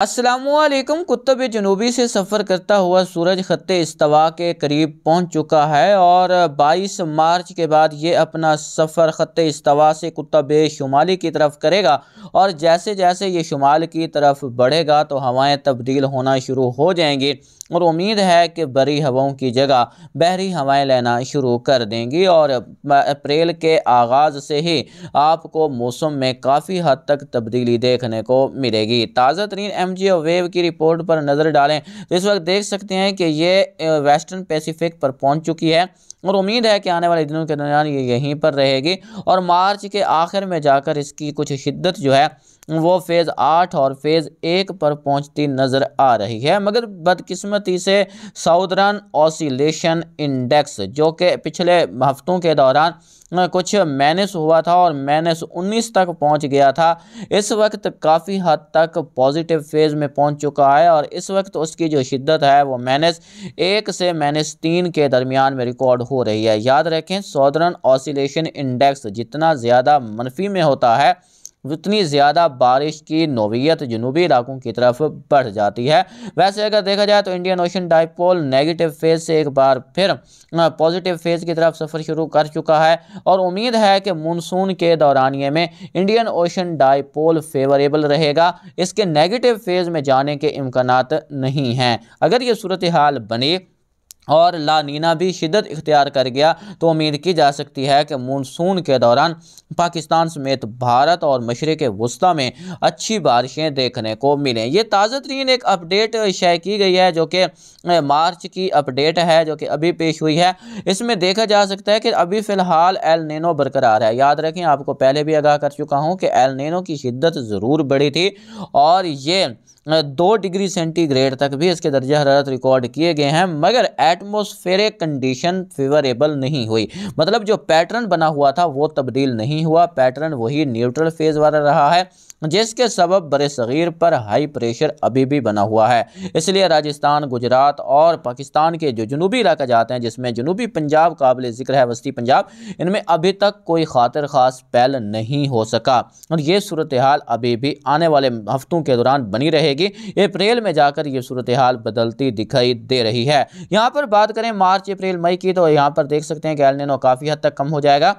असलकम कुतब जनूबी से सफ़र करता हुआ सूरज ख़त इसतवा के करीब पहुंच चुका है और 22 मार्च के बाद ये अपना सफ़र ख़त इसतवा से कुतब शुमाली की तरफ करेगा और जैसे जैसे ये शुमाल की तरफ बढ़ेगा तो हवाएं तब्दील होना शुरू हो जाएंगी और उम्मीद है कि बड़ी हवाओं की जगह बहरी हवाएं लेना शुरू कर देंगी और अप्रैल के आगाज़ से ही आपको मौसम में काफ़ी हद तक तब्दीली देखने को मिलेगी ताज़ा तरीन एमजी और वेव की रिपोर्ट पर नज़र डालें तो इस वक्त देख सकते हैं कि ये वेस्टर्न पैसिफिक पर पहुंच चुकी है और उम्मीद है कि आने वाले दिनों के दौरान ये यहीं पर रहेगी और मार्च के आखिर में जाकर इसकी कुछ शिद्दत जो है वो फेज़ आठ और फेज़ एक पर पहुंचती नज़र आ रही है मगर बदकिस्मती से साउदर्न ऑसिलेशन इंडेक्स जो कि पिछले हफ्तों के दौरान कुछ माइनस हुआ था और माइनस उन्नीस तक पहुंच गया था इस वक्त काफ़ी हद तक पॉजिटिव फेज़ में पहुंच चुका है और इस वक्त उसकी जो शिद्दत है वो माइनस एक से माइनस तीन के दरमियान में रिकॉर्ड हो रही है याद रखें सौदर्न ऑसिलेशन इंडेक्स जितना ज़्यादा मनफी में होता है उतनी ज़्यादा बारिश की नोवियत जनूबी इलाकों की तरफ बढ़ जाती है वैसे अगर देखा जाए तो Indian Ocean dipole negative phase से एक बार फिर पॉजिटिव फेज की तरफ सफ़र शुरू कर चुका है और उम्मीद है कि मानसून के दौरानिए में इंडियन ओशन डाइपोल फेवरेबल रहेगा इसके नेगेटिव फेज़ में जाने के इम्कान नहीं हैं अगर ये सूरत हाल बनी और लानीना भी शिदत इख्तियार कर गया तो उम्मीद की जा सकती है कि मानसून के दौरान पाकिस्तान समेत भारत और मशरक़ वस्ती में अच्छी बारिशें देखने को मिलें ये ताज़ा तरीन एक अपडेट शेयर की गई है जो कि मार्च की अपडेट है जो कि अभी पेश हुई है इसमें देखा जा सकता है कि अभी फ़िलहाल एल नैनो बरकरार है याद रखें आपको पहले भी आगाह कर चुका हूँ कि एल नैनो की शिद्दत ज़रूर बढ़ी थी और ये दो डिग्री सेंटीग्रेड तक भी इसके दर्ज हरारत रिकॉर्ड किए गए हैं मगर एटमोसफेरिक कंडीशन फेवरेबल नहीं हुई मतलब जो पैटर्न बना हुआ था वो तब्दील नहीं हुआ पैटर्न वही न्यूट्रल फेज वाला रहा है जिसके सबब बर सग़ीर पर हाई प्रेशर अभी भी बना हुआ है इसलिए राजस्थान गुजरात और पाकिस्तान के जो जनूबी इलाके जाते हैं जिसमें जनूबी पंजाब काबिल ज़िक्र है वस्ती पंजाब इनमें अभी तक कोई खातर खास पहल नहीं हो सका और ये सूरत हाल अभी भी आने वाले हफ्तों के दौरान बनी रहेगी जाएगी अप्रैल में जाकर ये सूरत हाल बदलती दिखाई दे रही है यहाँ पर बात करें मार्च अप्रैल मई की तो यहाँ पर देख सकते हैं गैलनेनो काफ़ी हद तक कम हो जाएगा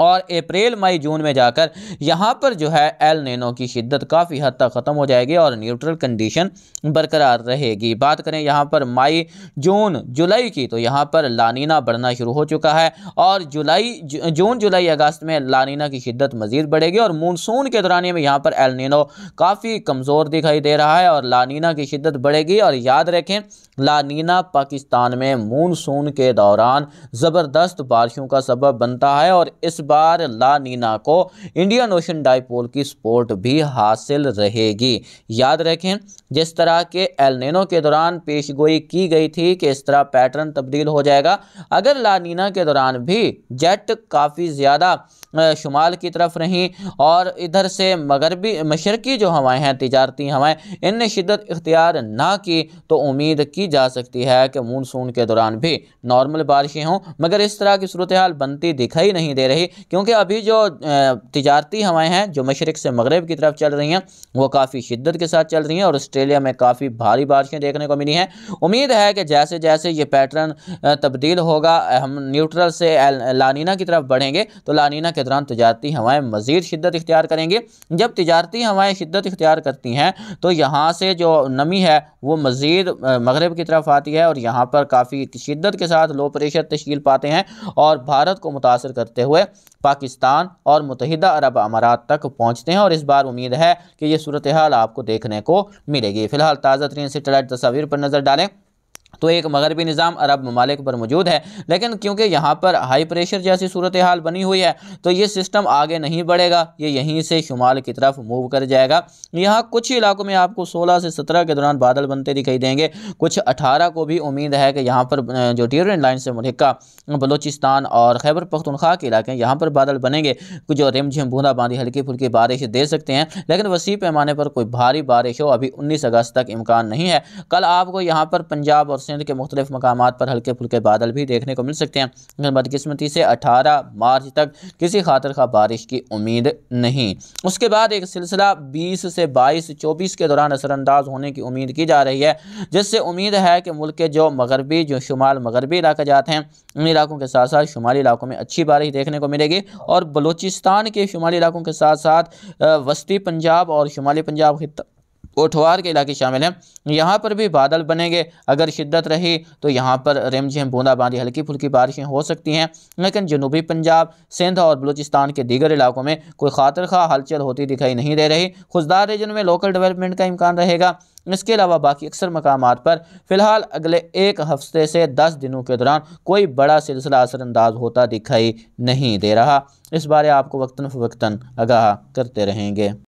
और अप्रैल मई जून में जाकर यहाँ पर जो है एल नैनो की शिद्दत काफ़ी हद तक ख़त्म हो जाएगी और न्यूट्रल कंडीशन बरकरार रहेगी बात करें यहाँ पर मई जून जुलाई की तो यहाँ पर लानीना बढ़ना शुरू हो चुका है और जुलाई जून जुलाई अगस्त में लानीना की शिद्दत मज़ीद बढ़ेगी और मानसून के दौरान में यहाँ पर एल नैनो काफ़ी कमज़ोर दिखाई दे रहा है और लानीना की शिद्दत बढ़ेगी और याद रखें लानीना पाकिस्तान में मूनसून के दौरान ज़बरदस्त बारिशों का सबब बनता है और इस बार लानीना को इंडियन ओशन डाइपोल की सपोर्ट भी हासिल रहेगी याद रखें जिस तरह के एलनिनो के दौरान पेशगोई की गई थी कि इस तरह पैटर्न तब्दील हो जाएगा अगर लानीना के दौरान भी जेट काफ़ी ज़्यादा शुमाल की तरफ रहीं और इधर से मगरबी मशरकी जो हवाएँ हैं तजारती हवाएँ इन शिदत इख्तियार ना की तो उम्मीद की जा सकती है कि मानसून के दौरान भी नॉर्मल बारिशें हों मगर इस तरह की सूरत हाल बनती दिखाई नहीं दे रही क्योंकि अभी जो तजारती हवाएं हैं जो मशरक से मगरब की तरफ चल रही हैं वो काफ़ी शिद्दत के साथ चल रही हैं और ऑस्ट्रेलिया में काफ़ी भारी बारिशें देखने को मिली हैं उम्मीद है कि जैसे जैसे ये पैटर्न तब्दील होगा हम न्यूट्रल से लानीना की तरफ बढ़ेंगे तो लानीना के दौरान तजारती हवाएँ मज़ीद शिद्दत इख्तियार करेंगे जब तजारती हवाएँ शिद्दत इख्तियार करती हैं तो यहाँ से जो नमी है वो मज़ीद मगरब की तरफ आती है और यहाँ पर काफ़ी शिद्दत के साथ लो प्रेशर तश्ील पाते हैं और भारत को मुतासर करते हुए पाकिस्तान और मुतहदा अरब अमारात तक पहुँचते हैं और इस बार उम्मीद है कि ये सूरत हाल आपको देखने को मिलेगी फ़िलहाल ताज़ा तरीन सेटेलाइट तस्वीर पर नज़र डालें तो एक मगरबी निज़ाम अरब ममालिक पर मौजूद है लेकिन क्योंकि यहाँ पर हाई प्रेशर जैसी सूरत हाल बनी हुई है तो ये सिस्टम आगे नहीं बढ़ेगा ये यहीं से शुमाल की तरफ मूव कर जाएगा यहाँ कुछ इलाकों में आपको 16 से 17 के दौरान बादल बनते दिखाई देंगे कुछ 18 को भी उम्मीद है कि यहाँ पर जो टीरन लाइन से मुलिका बलोचिस्तान और खैबर पख्तनख्वा के इलाके हैं यहाँ पर बादल बनेंगे जो रिमझिम बूंदाबांदी हल्की फुल्की बारिश दे सकते हैं लेकिन वसी पैमाने पर कोई भारी बारिश हो अभी उन्नीस अगस्त तक इम्कान नहीं है कल आपको यहाँ पर पंजाब और सिंध के मुख्तलिफ मकाम पर हल्के फुल्के बादल भी देखने को मिल सकते हैं लेकिन बदकस्मती से अठारह मार्च तक किसी खातर खा बारिश की उम्मीद नहीं उसके बाद एक सिलसिला बीस से बाईस चौबीस के दौरान असरानंदाज होने की उम्मीद की जा रही है जिससे उम्मीद है कि मुल्क के जो मगरबी जो शुमाल मगरबी इलाके जाते हैं उन इलाकों के साथ साथ शुमाली इलाकों में अच्छी बारिश देखने को मिलेगी और बलूचिस्तान के शुमाली इलाकों के साथ साथ वस्ती पंजाब और शुमाली पंजाब कोठवार के इलाके शामिल हैं यहाँ पर भी बादल बनेंगे अगर शिद्दत रही तो यहाँ पर रिमझिम बूंदाबांदी हल्की फुल्की बारिशें हो सकती हैं लेकिन जनूबी पंजाब सिंध और बलूचिस्तान के दीगर इलाकों में कोई खातर खा हलचल होती दिखाई नहीं दे रही खुशदार रीजन में लोकल डेवलपमेंट का इम्कान रहेगा इसके अलावा बाकी अक्सर मकाम पर फ़िलहाल अगले एक हफ्ते से दस दिनों के दौरान कोई बड़ा सिलसिला असरअंदाज होता दिखाई नहीं दे रहा इस बारे आपको वक्ता फ़वक्ता आगाह करते रहेंगे